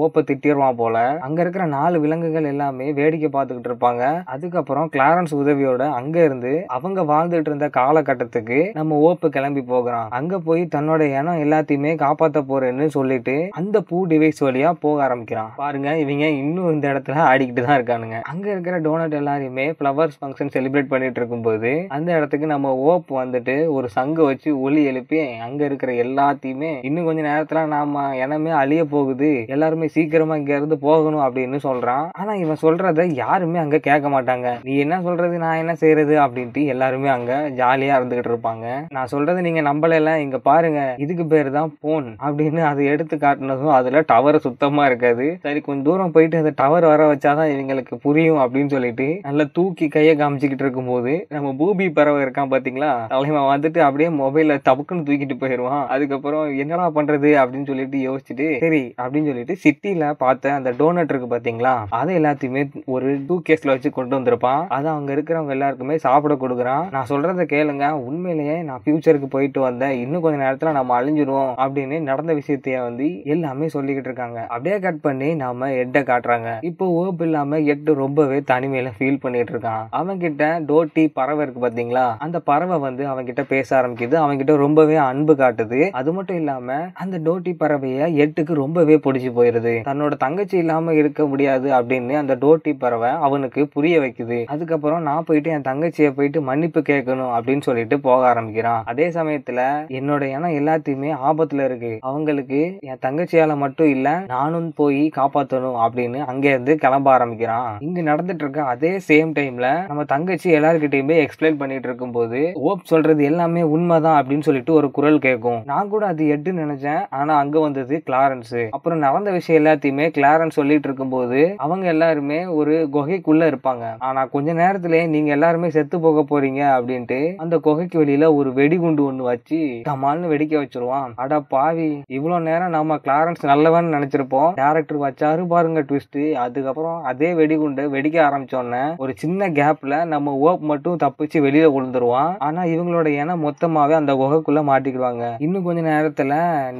ஓப்ப திட்டிடுவான் போல அங்க இருக்கிற நாலு விலங்குகள் எல்லாமே வேடிக்கை பார்த்துக்கிட்டு இருப்பாங்க அதுக்கப்புறம் கிளாரன்ஸ் உதவியோட அங்க இருந்து அவங்க வாழ்ந்துட்டு இருந்த காலகட்டத்துக்கு நம்ம ஓப்பு கிளம்பி போகிறான் அங்க போய் தன்னோட இனம் எல்லாத்தையுமே காப்பாற்ற போறேன்னு சொல்லிட்டு அந்த பூ டிவைஸ் வழியா போக ஆரம்பிக்கிறான் பாருங்க இவங்க இன்னும் இந்த இடத்துல ஆடிக்கிட்டு தான் இருக்கானுங்க அங்க இருக்கிற டோனட் எல்லாரையுமே ஃப்ளவர்ஸ் ஃபங்க்ஷன் செலிப்ரேட் பண்ணிட்டு இருக்கும்போது அந்த இடத்துக்கு நம்ம ஓப் வந்துட்டு ஒரு சங்கு வச்சு ஒளி எழுப்பி அங்க இருக்கிற எல்லாத்தையுமே இன்னும் கொஞ்ச நேரத்துல நாம இனமே அழிய போகுது எல்லாருமே சீக்கிரமா இங்க இருந்து போகணும் அப்படின்னு சொல்றான் ஆனா இவன் சொல்றத யாருமே அங்கே கேட்க மாட்டாங்க நீ என்ன சொல்றது நான் என்ன செய்யறது அப்படின்ட்டு எல்லாருமே அங்கே ஜாலியாக இருந்துகிட்டு இருப்பாங்க நான் சொல்றது நீங்கள் நம்பலைல இங்கே பாருங்க இதுக்கு பேர் தான் ஃபோன் அப்படின்னு அதை எடுத்து காட்டினதும் அதில் டவர் சுத்தமாக இருக்காது சரி கொஞ்சம் தூரம் போயிட்டு அந்த டவர் வர வச்சாதான் இவங்களுக்கு புரியும் அப்படின்னு சொல்லிட்டு நல்லா தூக்கி கையை காமிச்சிக்கிட்டு இருக்கும்போது நம்ம பூபி பறவை இருக்கான் பார்த்தீங்களா தலைமை வந்து வந்துட்டு அப்படியே மொபைல தவக்குன்னு தூக்கிட்டு போயிடுவான் அதுக்கப்புறம் என்னடா பண்ணுறது அப்படின்னு சொல்லிட்டு யோசிச்சுட்டு சரி அப்படின்னு சொல்லிட்டு சிட்டியில் பார்த்த அந்த டோனட் இருக்கு பார்த்தீங்களா அதை எல்லாத்தையுமே ஒரு டூ கேஸ்ல வச்சு கொண்டு வந்திருப்பான் அதை அங்கே இருக்கிறவங்க எல்லாருக்குமே சாப்பிட கொடுக்குறான் நான் சொல்கிறத கேளுங்க உண்மையிலேயே நான் ஃபியூச்சருக்கு போயிட்டு வந்தேன் இன்னும் கொஞ்சம் நேரத்தில் நம்ம அழிஞ்சிருவோம் அப்படின்னு நடந்த விஷயத்தைய வந்து எல்லாமே சொல்லிக்கிட்டு இருக்காங்க அப்படியே கட் பண்ணி நம்ம எட்ட காட்டுறாங்க இப்போ ஓப்பு இல்லாம எட்டு ரொம்பவே தனிமையில ஃபீல் பண்ணிட்டு இருக்கான் அவன் கிட்ட டோட்டி பறவை இருக்கு பாத்தீங்களா அந்த பறவை வந்து அவன் கிட்ட பேச ஆரம்பிக்குது அவன்கிட்ட ரொம்பவே அன்பு காட்டுது அது மட்டும் இல்லாம அந்த டோட்டி பறவைய எட்டுக்கு ரொம்பவே பிடிச்சி போயிருது தன்னோட தங்கச்சி இல்லாம இருக்க முடியாது அப்படின்னு அந்த டோட்டி பறவை அவனுக்கு புரிய வைக்குது அதுக்கப்புறம் நான் போயிட்டு என் தங்கச்சியை போயிட்டு மன்னிப்பு கேட்கணும் அப்படின்னு சொல்லிட்டு போக ஆரம்பிக்கிறான் அதே சமயத்துல என்னோட இனம் எல்லாத்தையுமே ஆபத்துல இருக்கு அவங்களுக்கு என் தங்கச்சியால மட்டும் இல்ல நானும் போய் காப்பாத்தணும் அப்படின்னு அங்க இருந்து கிளம்ப ஆரம்பிக்கிறான் இங்க நடந்துட்டு இருக்க அதே சேம் டைம்ல நம்ம தங்கச்சி எல்லாருக்கிட்டையுமே எக்ஸ்பிளைன் பண்ணிட்டு இருக்கும் போது ஓப் சொல்றது எல்லாம் எல்லாமே உண்மைதான் அப்படின்னு சொல்லிட்டு ஒரு குரல் கேட்கும் நான் கூட அது எட்டு நினைச்சேன் ஆனா அங்க வந்தது கிளாரன்ஸ் அப்புறம் நடந்த விஷயம் எல்லாத்தையுமே கிளாரன்ஸ் சொல்லிட்டு இருக்கும்போது அவங்க எல்லாருமே ஒரு குகைக்குள்ள இருப்பாங்க ஆனா கொஞ்ச நேரத்துல நீங்க எல்லாருமே செத்து போக போறீங்க அப்படின்ட்டு அந்த குகைக்கு வெளியில ஒரு வெடிகுண்டு ஒண்ணு வச்சு தமால்னு வெடிக்க வச்சிருவான் அட பாவி இவ்வளவு நேரம் நம்ம கிளாரன்ஸ் நல்லவன் நினைச்சிருப்போம் டேரக்டர் வச்சாரு பாருங்க ட்விஸ்ட் அதுக்கப்புறம் அதே வெடிகுண்டு வெடிக்க ஆரம்பிச்சோன்னே ஒரு சின்ன கேப்ல நம்ம ஓப் மட்டும் தப்பிச்சு வெளியில விழுந்துருவான் ஆனா இவங்களோட இல்லைன்னா மொத்தமாகவே அந்த குகைக்குள்ளே மாட்டிக்கிடுவாங்க இன்னும் கொஞ்ச நேரத்தில்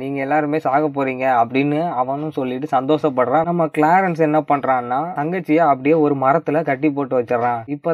நீங்கள் எல்லாருமே சாக போகிறீங்க அப்படின்னு அவனும் சொல்லிட்டு சந்தோஷப்படுறான் நம்ம கிளாரன்ஸ் என்ன பண்ணுறான்னா தங்கச்சியை அப்படியே ஒரு மரத்தில் கட்டி போட்டு வச்சிடறான் இப்போ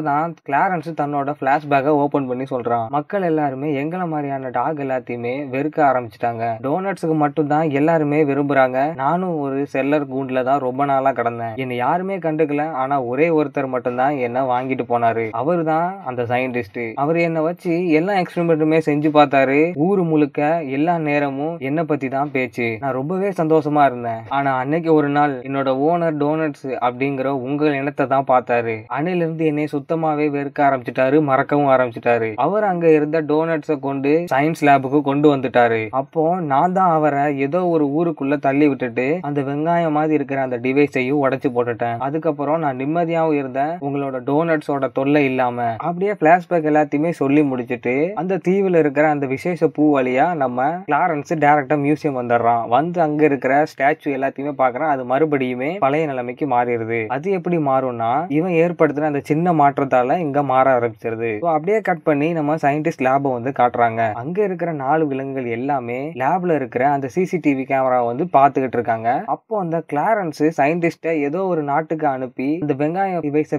கிளாரன்ஸ் தன்னோட ஃப்ளாஷ்பேக்கை ஓப்பன் பண்ணி சொல்கிறான் மக்கள் எல்லாருமே எங்களை மாதிரியான டாக் எல்லாத்தையுமே வெறுக்க ஆரம்பிச்சிட்டாங்க டோனட்ஸுக்கு மட்டும்தான் எல்லாருமே விரும்புகிறாங்க நானும் ஒரு செல்லர் கூண்டில் தான் ரொம்ப நாளாக கிடந்தேன் என்னை யாருமே கண்டுக்கல ஆனால் ஒரே ஒருத்தர் மட்டும்தான் என்ன வாங்கிட்டு போனார் அவர் தான் அந்த சயின்டிஸ்ட் அவர் என்னை வச்சு எல்லாம் எக்ஸ்பிரிமெண்ட் நிமிஷம் மட்டுமே செஞ்சு பார்த்தாரு ஊரு முழுக்க எல்லா நேரமும் என்ன பத்தி தான் பேச்சு நான் ரொம்பவே சந்தோஷமா இருந்தேன் ஆனா அன்னைக்கு ஒரு நாள் என்னோட ஓனர் டோனட்ஸ் அப்படிங்கிற உங்க இனத்தை தான் பார்த்தாரு அணில இருந்து என்னை சுத்தமாவே வெறுக்க ஆரம்பிச்சிட்டாரு மறக்கவும் ஆரம்பிச்சிட்டாரு அவர் அங்க இருந்த டோனட்ஸை கொண்டு சயின்ஸ் லேபுக்கு கொண்டு வந்துட்டாரு அப்போ நான் தான் அவரை ஏதோ ஒரு ஊருக்குள்ள தள்ளி விட்டுட்டு அந்த வெங்காயம் மாதிரி இருக்கிற அந்த டிவைஸையும் உடைச்சு போட்டுட்டேன் அதுக்கப்புறம் நான் நிம்மதியாகவும் இருந்தேன் உங்களோட டோனட்ஸோட தொல்லை இல்லாம அப்படியே பிளாஷ்பேக் எல்லாத்தையுமே சொல்லி முடிச்சுட்டு அந்த தீவில் இருக்கிற அந்த விசேஷ பூ வழியாக நம்ம கிளாரன்ஸ் டேரக்டா மியூசியம் வந்துடுறான் வந்து அங்கே இருக்கிற ஸ்டாச்சு எல்லாத்தையுமே பார்க்குறான் அது மறுபடியுமே பழைய நிலைமைக்கு மாறிடுது அது எப்படி மாறும்னா இவன் ஏற்படுத்தின அந்த சின்ன மாற்றத்தால் இங்கே மாற ஆரம்பிச்சிருது அப்படியே கட் பண்ணி நம்ம சயின்டிஸ்ட் லேபை வந்து காட்டுறாங்க அங்கே இருக்கிற நாலு விலங்குகள் எல்லாமே லேப்ல இருக்கிற அந்த சிசிடிவி கேமரா வந்து பார்த்துக்கிட்டு இருக்காங்க அப்போ அந்த கிளாரன்ஸ் சயின்டிஸ்ட ஏதோ ஒரு நாட்டுக்கு அனுப்பி இந்த வெங்காயம் டிவைஸை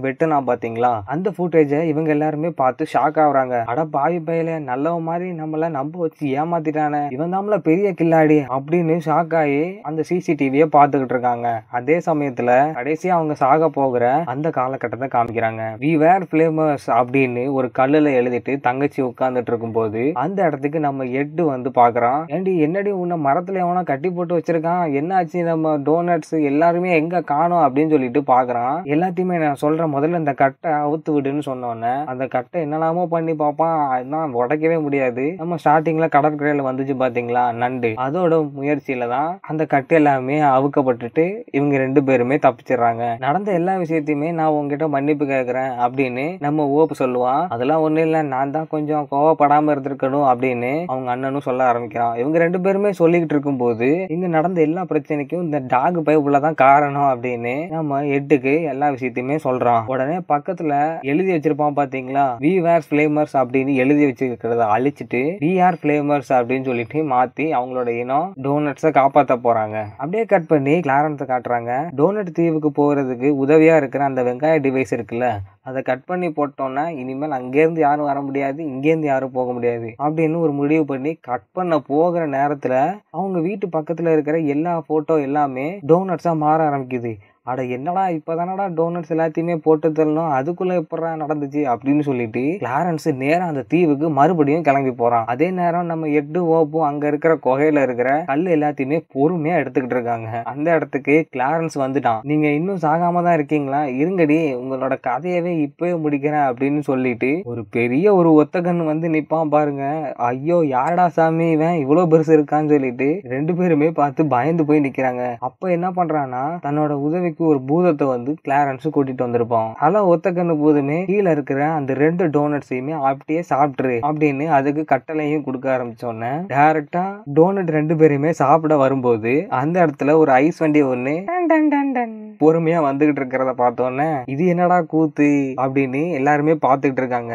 பாத்தீங்களா அந்த ஃபுட்டேஜை இவங்க எல்லாருமே பார்த்து ஷாக் ஆகுறாங்க அட பாவி பயில நல்லவ மாதிரி நம்மள நம்ப வச்சு ஏமாத்திட்டானே இவன் தாம்ல பெரிய கில்லாடி அப்படின்னு ஷாக் ஆகி அந்த சிசிடிவியை பார்த்துக்கிட்டு இருக்காங்க அதே சமயத்துல கடைசியா அவங்க சாக போகிற அந்த காலகட்டத்தை காமிக்கிறாங்க வி வேர் பிளேமர்ஸ் அப்படின்னு ஒரு கல்லுல எழுதிட்டு தங்கச்சி உட்கார்ந்துட்டு இருக்கும் போது அந்த இடத்துக்கு நம்ம எட்டு வந்து பாக்குறான் ஏண்டி என்னடி உன்னை மரத்துல எவனா கட்டி போட்டு வச்சிருக்கான் என்னாச்சு நம்ம டோனட்ஸ் எல்லாருமே எங்க காணும் அப்படின்னு சொல்லிட்டு பாக்குறான் எல்லாத்தையுமே நான் சொல்ற முதல்ல இந்த கட்டை அவுத்து விடுன்னு சொன்னோன்னே அந்த கட்டை என்னெல்லாமோ பண்ணி பார்ப்பான் அதான் உடை மறக்கவே முடியாது நம்ம ஸ்டார்டிங்ல கடற்கரையில வந்துச்சு பாத்தீங்களா நண்டு அதோட முயற்சியில தான் அந்த கட்டு எல்லாமே அவுக்கப்பட்டுட்டு இவங்க ரெண்டு பேருமே தப்பிச்சிடுறாங்க நடந்த எல்லா விஷயத்தையுமே நான் உங்ககிட்ட மன்னிப்பு கேட்கறேன் அப்படின்னு நம்ம ஓப்பு சொல்லுவான் அதெல்லாம் ஒண்ணு இல்ல நான் தான் கொஞ்சம் கோவப்படாம இருந்திருக்கணும் அப்படின்னு அவங்க அண்ணனும் சொல்ல ஆரம்பிக்கிறான் இவங்க ரெண்டு பேருமே சொல்லிக்கிட்டு இருக்கும் போது இங்க நடந்த எல்லா பிரச்சனைக்கும் இந்த டாக் பைப்புல தான் காரணம் அப்படின்னு நம்ம எட்டுக்கு எல்லா விஷயத்தையுமே சொல்றான் உடனே பக்கத்துல எழுதி வச்சிருப்பான் பாத்தீங்களா வி வேர் ஃபிளேமர்ஸ் அப்படின்னு எழுதி வச்சிருக்க இருக்கிறத அழிச்சிட்டு பிஆர் பிளேமர்ஸ் அப்படின்னு சொல்லிட்டு மாற்றி அவங்களோட இனம் டோனட்ஸை காப்பாத்த போகிறாங்க அப்படியே கட் பண்ணி கிளாரன்ஸை காட்டுறாங்க டோனட் தீவுக்கு போகிறதுக்கு உதவியாக இருக்கிற அந்த வெங்காய டிவைஸ் இருக்குல்ல அதை கட் பண்ணி போட்டோன்னா இனிமேல் அங்கேருந்து யாரும் வர முடியாது இங்கேருந்து யாரும் போக முடியாது அப்படின்னு ஒரு முடிவு பண்ணி கட் பண்ண போகிற நேரத்தில் அவங்க வீட்டு பக்கத்தில் இருக்கிற எல்லா ஃபோட்டோ எல்லாமே டோனட்ஸாக மாற ஆரம்பிக்குது அட என்னடா இப்போ தானடா டோனட்ஸ் எல்லாத்தையுமே போட்டு தரணும் அதுக்குள்ளே எப்படா நடந்துச்சு அப்படின்னு சொல்லிட்டு கிளாரன்ஸ் நேரம் அந்த தீவுக்கு மறுபடியும் கிளம்பி போகிறான் அதே நேரம் நம்ம எட்டு ஓப்பும் அங்கே இருக்கிற குகையில் இருக்கிற கல் எல்லாத்தையுமே பொறுமையாக எடுத்துக்கிட்டு இருக்காங்க அந்த இடத்துக்கு கிளாரன்ஸ் வந்துட்டான் நீங்கள் இன்னும் சாகாம தான் இருக்கீங்களா இருங்கடி உங்களோட கதையவே இப்போவே முடிக்கிறேன் அப்படின்னு சொல்லிட்டு ஒரு பெரிய ஒரு ஒத்தகன் வந்து நிற்பான் பாருங்க ஐயோ யாரடா சாமி இவன் இவ்வளோ பெருசு இருக்கான்னு சொல்லிட்டு ரெண்டு பேருமே பார்த்து பயந்து போய் நிற்கிறாங்க அப்போ என்ன பண்றான்னா தன்னோட உதவி அனுப்பி ஒரு பூதத்தை வந்து கிளாரன்ஸு கூட்டிட்டு வந்திருப்பான் ஆனா கண்ணு பூதமே கீழே இருக்கிற அந்த ரெண்டு டோனட்ஸையுமே அப்படியே சாப்பிட்டுரு அப்படின்னு அதுக்கு கட்டளையும் கொடுக்க ஆரம்பிச்சோடனே டேரக்டா டோனட் ரெண்டு பேரையுமே சாப்பிட வரும்போது அந்த இடத்துல ஒரு ஐஸ் வண்டி ஒன்று டன் டன் டன் பொறுமையா வந்துகிட்டு இருக்கிறத பார்த்தோன்னே இது என்னடா கூத்து அப்படின்னு எல்லாருமே பார்த்துக்கிட்டு இருக்காங்க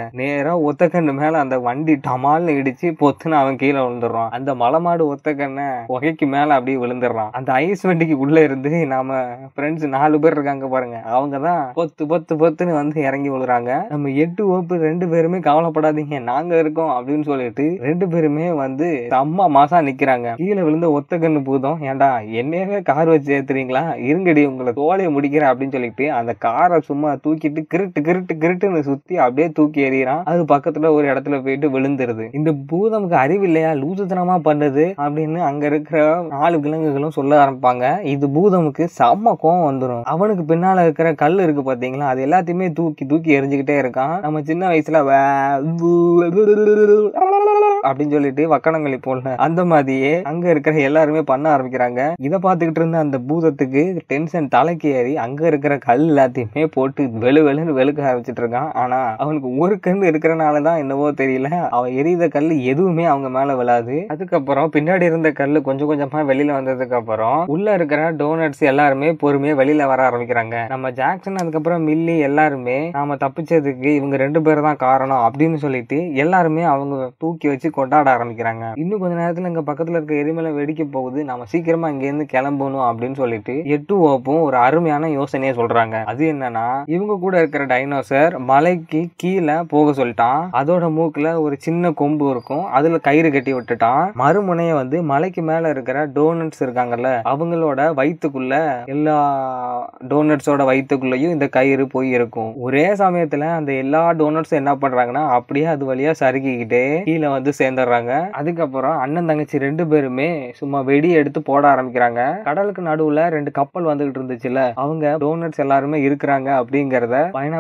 ஒத்த ஒத்தக்கண்ணு மேல அந்த வண்டி டமால்னு இடிச்சு பொத்துன்னு அவன் கீழே விழுந்துடுறான் அந்த மலை மாடு ஒத்தக்கண்ணை உகைக்கு மேல அப்படியே விழுந்துடுறான் அந்த ஐஸ் வண்டிக்கு உள்ள இருந்து நாம ஃப்ரெண்ட்ஸ் நாலு பேர் இருக்காங்க பாருங்க அவங்க தான் பொத்து பொத்து பொத்துன்னு வந்து இறங்கி விழுறாங்க நம்ம எட்டு ஓப்பு ரெண்டு பேருமே கவலைப்படாதீங்க நாங்க இருக்கோம் அப்படின்னு சொல்லிட்டு ரெண்டு பேருமே வந்து அம்மா மாசா நிக்கிறாங்க கீழே விழுந்த ஒத்த கண்ணு பூதம் ஏன்டா என்னையவே கார் வச்சு ஏத்துறீங்களா இருங்கடி உங்களை ஓலையை முடிக்கிறேன் அப்படின்னு சொல்லிட்டு அந்த காரை சும்மா தூக்கிட்டு கிருட்டு கிருட்டு கிருட்டுன்னு சுற்றி அப்படியே தூக்கி எறிகிறான் அது பக்கத்தில் ஒரு இடத்துல போயிட்டு விழுந்துருது இந்த பூதமுக்கு அறிவு இல்லையா லூசுத்தனமா பண்ணுது அப்படின்னு அங்கே இருக்கிற நாலு விலங்குகளும் சொல்ல ஆரம்பிப்பாங்க இது பூதமுக்கு செம்ம கோவம் வந்துடும் அவனுக்கு பின்னால் இருக்கிற கல் இருக்கு பாத்தீங்களா அது எல்லாத்தையுமே தூக்கி தூக்கி எரிஞ்சுக்கிட்டே இருக்கான் நம்ம சின்ன வயசில் அப்படின்னு சொல்லிட்டு வக்கணங்களை போடல அந்த மாதிரியே அங்க இருக்கிற எல்லாருமே பண்ண ஆரம்பிக்கிறாங்க இதை பார்த்துக்கிட்டு இருந்த அந்த பூதத்துக்கு டென்ஷன் தலை மலைக்கு ஏறி அங்கே இருக்கிற கல் எல்லாத்தையுமே போட்டு வெளு வெளுன்னு வெளுக்க ஆரம்பிச்சுட்டு இருக்கான் ஆனால் அவனுக்கு ஒரு கல் இருக்கிறனாலதான் என்னவோ தெரியல அவன் எரியத கல் எதுவுமே அவங்க மேலே விழாது அதுக்கப்புறம் பின்னாடி இருந்த கல் கொஞ்சம் கொஞ்சமாக வெளியில் வந்ததுக்கு அப்புறம் உள்ள இருக்கிற டோனட்ஸ் எல்லாருமே பொறுமையாக வெளியில் வர ஆரம்பிக்கிறாங்க நம்ம ஜாக்சன் அதுக்கப்புறம் மில்லி எல்லாருமே நாம தப்பிச்சதுக்கு இவங்க ரெண்டு பேர் தான் காரணம் அப்படின்னு சொல்லிட்டு எல்லாருமே அவங்க தூக்கி வச்சு கொண்டாட ஆரம்பிக்கிறாங்க இன்னும் கொஞ்ச நேரத்தில் இங்கே பக்கத்தில் இருக்க எரிமலை வெடிக்க போகுது நம்ம சீக்கிரமாக இருந்து கிளம்பணும் அப்படின்னு சொல்லிட்டு எட்டு ஓப்பும் ஒரு அருமையான யோசனையை சொல்றாங்க அது என்னன்னா இவங்க கூட இருக்கிற டைனோசர் மலைக்கு கீழே போக சொல்லிட்டான் அதோட மூக்குல ஒரு சின்ன கொம்பு இருக்கும் அதுல கயிறு கட்டி விட்டுட்டான் மறுமுனைய வந்து மலைக்கு மேல இருக்கிற டோனட்ஸ் இருக்காங்கல்ல அவங்களோட வயிற்றுக்குள்ள எல்லா டோனட்ஸோட வயிற்றுக்குள்ளேயும் இந்த கயிறு போய் இருக்கும் ஒரே சமயத்துல அந்த எல்லா டோனட்ஸும் என்ன பண்றாங்கன்னா அப்படியே அது வழியா சறுக்கிக்கிட்டே கீழே வந்து சேர்ந்துடுறாங்க அதுக்கப்புறம் அண்ணன் தங்கச்சி ரெண்டு பேருமே சும்மா வெடி எடுத்து போட ஆரம்பிக்கிறாங்க கடலுக்கு நடுவுல ரெண்டு கப்பல் வந்துகிட்டு இருந்துச்சுல அவங்க டோனட்ஸ் எல்லாருமே இருக்கிறாங்க அப்படிங்கறத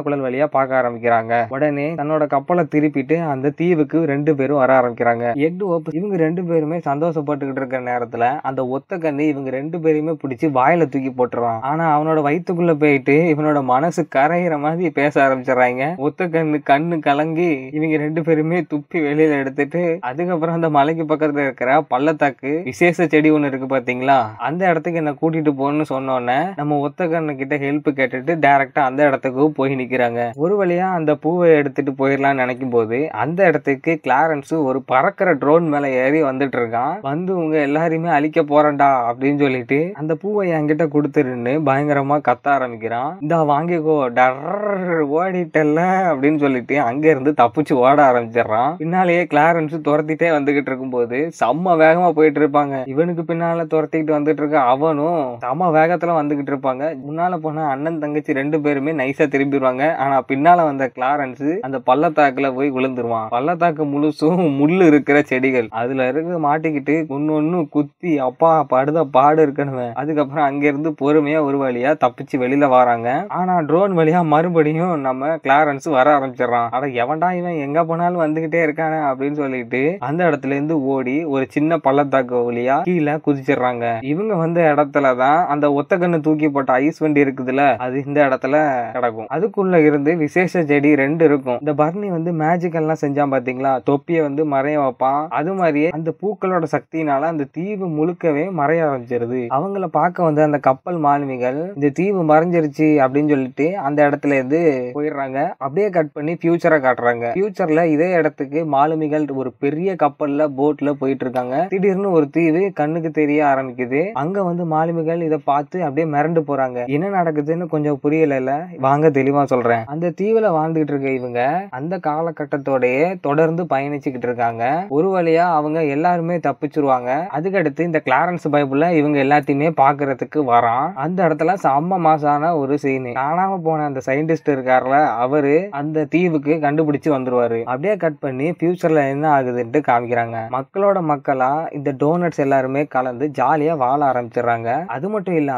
குழல் வழியா பார்க்க ஆரம்பிக்கிறாங்க உடனே தன்னோட கப்பலை திருப்பிட்டு அந்த தீவுக்கு ரெண்டு பேரும் வர ஆரம்பிக்கிறாங்க எட்டு ஓப் இவங்க ரெண்டு பேருமே சந்தோஷப்பட்டுகிட்டு இருக்கிற நேரத்துல அந்த ஒத்த கண்ணு இவங்க ரெண்டு பேருமே பிடிச்சி வாயில தூக்கி போட்டுறான் ஆனா அவனோட வயிற்றுக்குள்ள போயிட்டு இவனோட மனசு கரையிற மாதிரி பேச ஆரம்பிச்சிடறாங்க ஒத்த கண்ணு கண்ணு கலங்கி இவங்க ரெண்டு பேருமே துப்பி வெளியில எடுத்துட்டு அதுக்கப்புறம் அந்த மலைக்கு பக்கத்துல இருக்கிற பள்ளத்தாக்கு விசேஷ செடி ஒண்ணு இருக்கு பாத்தீங்களா அந்த இடத்துக்கு என்ன கூட்டிட்டு போகணும்னு சொன்னோன்னே நம்ம கிட்ட ஹெல்ப் கேட்டுட்டு டேரக்டா அந்த இடத்துக்கு போய் நிக்கிறாங்க ஒரு வழியா அந்த பூவை எடுத்துட்டு போயிடலாம்னு நினைக்கும் போது அந்த இடத்துக்கு கிளாரன்ஸு ஒரு பறக்கிற ட்ரோன் மேலே ஏறி வந்துட்டு இருக்கான் வந்து உங்க எல்லாரையுமே அழிக்க போறேன்டா அப்படின்னு சொல்லிட்டு அந்த பூவை என்கிட்ட கொடுத்துருன்னு பயங்கரமா கத்த ஆரம்பிக்கிறான் இந்த வாங்கிக்கோ டர் ஓடிட்டல்ல அப்படின்னு சொல்லிட்டு அங்க இருந்து தப்பிச்சு ஓட ஆரம்பிச்சிடறான் பின்னாலேயே கிளாரன்ஸ் துரத்திட்டே வந்துகிட்டு இருக்கும்போது செம்ம வேகமா போயிட்டு இருப்பாங்க இவனுக்கு பின்னால துரத்திக்கிட்டு வந்துட்டு இருக்க அவனும் செம்ம வேகத்துல வந்துகிட்டு இருப்பான் இருப்பாங்க முன்னால போன அண்ணன் தங்கச்சி ரெண்டு பேருமே நைஸா திரும்பிடுவாங்க ஆனா பின்னால வந்த கிளாரன்ஸ் அந்த பள்ளத்தாக்குல போய் விழுந்துருவான் பள்ளத்தாக்கு முழுசும் முள்ளு இருக்கிற செடிகள் அதுல இருந்து மாட்டிக்கிட்டு ஒன்னு குத்தி அப்பா படுத பாடு இருக்கணும் அதுக்கப்புறம் அங்க இருந்து பொறுமையா ஒரு வழியா தப்பிச்சு வெளியில வராங்க ஆனா ட்ரோன் வழியா மறுபடியும் நம்ம கிளாரன்ஸ் வர ஆரம்பிச்சிடறான் அட எவன்டா இவன் எங்க போனாலும் வந்துகிட்டே இருக்கானே அப்படின்னு சொல்லிட்டு அந்த இடத்துல இருந்து ஓடி ஒரு சின்ன பள்ளத்தாக்கு வழியா கீழே குதிச்சிடுறாங்க இவங்க வந்த இடத்துலதான் அந்த ஒத்த கண்ணு தூக்கி போட்ட ஐஸ் வண்டி இருக்குதுல்ல அது இந்த இடத்துல கிடக்கும் அதுக்குள்ள இருந்து விசேஷ செடி ரெண்டு இருக்கும் இந்த பர்னி வந்து மேஜிக் எல்லாம் செஞ்சான் பாத்தீங்களா தொப்பியை வந்து மறைய வைப்பான் அது மாதிரியே அந்த பூக்களோட சக்தியினால அந்த தீவு முழுக்கவே மறைய ஆரம்பிச்சிருது அவங்கள பார்க்க வந்து அந்த கப்பல் மாலுமிகள் இந்த தீவு மறைஞ்சிருச்சு அப்படின்னு சொல்லிட்டு அந்த இடத்துல இருந்து போயிடுறாங்க அப்படியே கட் பண்ணி ஃபியூச்சரை காட்டுறாங்க ஃபியூச்சர்ல இதே இடத்துக்கு மாலுமிகள் ஒரு பெரிய கப்பல்ல போட்ல போயிட்டு இருக்காங்க திடீர்னு ஒரு தீவு கண்ணுக்கு தெரிய ஆரம்பிக்குது அங்க வந்து மாலுமிகள் இதை பார்த்து அப்படியே மிரண்டு போறாங்க என்ன நடக்குதுன்னு கொஞ்சம் புரியல வாங்க தெளிவா சொல்றேன் அந்த தீவுல வாழ்ந்துகிட்டு இருக்க இவங்க அந்த காலகட்டத்தோடயே தொடர்ந்து பயணிச்சுக்கிட்டு இருக்காங்க ஒரு வழியா அவங்க எல்லாருமே தப்பிச்சிருவாங்க அதுக்கடுத்து இந்த கிளாரன்ஸ் பைபிள்ல இவங்க எல்லாத்தையுமே பாக்குறதுக்கு வரான் அந்த இடத்துல செம்ம மாசான ஒரு சீனு காணாம போன அந்த சயின்டிஸ்ட் இருக்காருல அவரு அந்த தீவுக்கு கண்டுபிடிச்சு வந்துருவாரு அப்படியே கட் பண்ணி ஃபியூச்சர்ல என்ன ஆகுதுன்ட்டு காமிக்கிறாங்க மக்களோட மக்களா இந்த டோனட்ஸ் எல்லாருமே கலந்து ஜாலியா வாழ ஆரம்பிச்சிடுறாங்க அது மட்டும் இல்லாம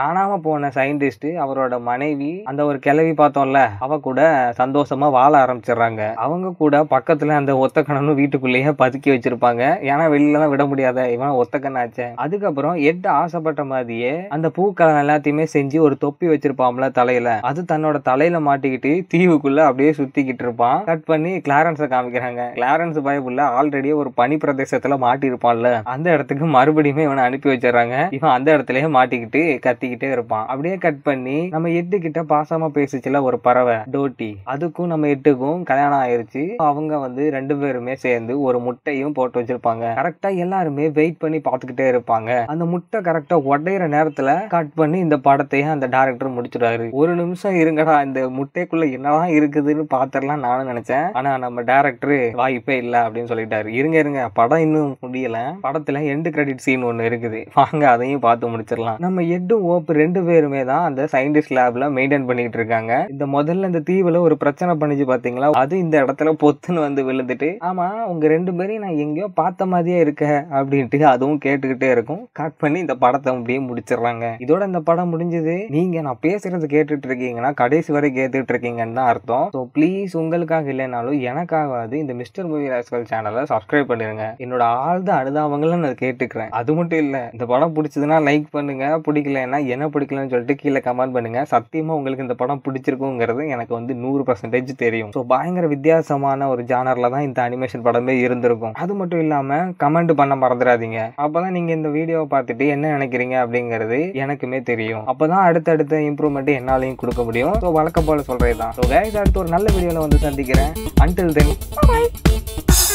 காணாம காணாமல் போன சயின்டிஸ்ட் அவரோட மனைவி அந்த ஒரு கிளவி பார்த்தோம்ல அவ கூட சந்தோஷமா வாழ ஆரம்பிச்சிடுறாங்க அவங்க கூட பக்கத்துல அந்த கணனும் வீட்டுக்குள்ளேயே பதுக்கி வச்சிருப்பாங்க ஏன்னா வெளியிலலாம் விட முடியாத இவன் ஒத்த ஆச்சேன் அதுக்கப்புறம் எட்டு ஆசைப்பட்ட மாதிரியே அந்த பூக்களை எல்லாத்தையுமே செஞ்சு ஒரு தொப்பி வச்சிருப்பாம்ல தலையில அது தன்னோட தலையில மாட்டிக்கிட்டு தீவுக்குள்ள அப்படியே சுத்திக்கிட்டு இருப்பான் கட் பண்ணி கிளாரன்ஸை காமிக்கிறாங்க கிளாரன்ஸ் பயபுள்ள ஆல்ரெடி ஒரு பனி பிரதேசத்துல மாட்டிருப்பான்ல அந்த இடத்துக்கு மறுபடியுமே இவனை அனுப்பி வச்சிடறாங்க இவன் அந்த இடத்துலயே மாட்டிக்கிட்டு கத்திக்கிட்டே இருப்பான் இருப்பான் அப்படியே கட் பண்ணி நம்ம எட்டு கிட்ட பாசமா பேசிச்சுல ஒரு பறவை டோட்டி அதுக்கும் நம்ம எட்டுக்கும் கல்யாணம் ஆயிருச்சு அவங்க வந்து ரெண்டு பேருமே சேர்ந்து ஒரு முட்டையும் போட்டு வச்சிருப்பாங்க கரெக்டா எல்லாருமே வெயிட் பண்ணி பார்த்துக்கிட்டே இருப்பாங்க அந்த முட்டை கரெக்டா உடையிற நேரத்துல கட் பண்ணி இந்த படத்தையே அந்த டேரக்டர் முடிச்சிடுறாரு ஒரு நிமிஷம் இருங்கடா இந்த முட்டைக்குள்ள என்னதான் இருக்குதுன்னு பாத்திரலாம் நானும் நினைச்சேன் ஆனா நம்ம டேரக்டர் வாய்ப்பே இல்லை அப்படின்னு சொல்லிட்டாரு இருங்க இருங்க படம் இன்னும் முடியல படத்துல எண்டு கிரெடிட் சீன் ஒண்ணு இருக்குது வாங்க அதையும் பார்த்து முடிச்சிடலாம் நம்ம எட்டு ஓப்பு ரெண்டு ரெண்டு பேருமே தான் அந்த சயின்டிஸ்ட் லேப்ல மெயின்டைன் பண்ணிட்டு இருக்காங்க இந்த முதல்ல இந்த தீவுல ஒரு பிரச்சனை பண்ணிச்சு பாத்தீங்களா அது இந்த இடத்துல பொத்துன்னு வந்து விழுந்துட்டு ஆமா உங்க ரெண்டு பேரையும் நான் எங்கேயோ பார்த்த மாதிரியே இருக்க அப்படின்ட்டு அதுவும் கேட்டுக்கிட்டே இருக்கும் கட் பண்ணி இந்த படத்தை அப்படியே முடிச்சிடுறாங்க இதோட இந்த படம் முடிஞ்சது நீங்க நான் பேசுறது கேட்டுட்டு இருக்கீங்கன்னா கடைசி வரை கேட்டுட்டு இருக்கீங்கன்னு தான் அர்த்தம் ஸோ ப்ளீஸ் உங்களுக்காக இல்லைனாலும் எனக்காகாது இந்த மிஸ்டர் மூவி ராஜ்கல் சேனலை சப்ஸ்கிரைப் பண்ணிருங்க என்னோட ஆழ்ந்த அனுதாபங்களும் நான் கேட்டுக்கிறேன் அது மட்டும் இல்லை இந்த படம் பிடிச்சதுன்னா லைக் பண்ணுங்க பிடிக்கலன்னா என்ன பிடிக்கலன்னு சொல்லிட்டு கீழே கமெண்ட் பண்ணுங்க சத்தியமா உங்களுக்கு இந்த படம் பிடிச்சிருக்குங்கிறது எனக்கு வந்து நூறு பர்சன்டேஜ் தெரியும் ஸோ பயங்கர வித்தியாசமான ஒரு ஜானர்ல தான் இந்த அனிமேஷன் படமே இருந்திருக்கும் அது மட்டும் இல்லாமல் கமெண்ட் பண்ண மறந்துடாதீங்க அப்போ தான் நீங்கள் இந்த வீடியோவை பார்த்துட்டு என்ன நினைக்கிறீங்க அப்படிங்கிறது எனக்குமே தெரியும் அப்போ தான் அடுத்தடுத்த இம்ப்ரூவ்மெண்ட் என்னாலையும் கொடுக்க முடியும் ஸோ வழக்கம் போல சொல்கிறது தான் ஸோ கைஸ் அடுத்து ஒரு நல்ல வீடியோவில் வந்து சந்திக்கிறேன் அன்டில் தென் பாய்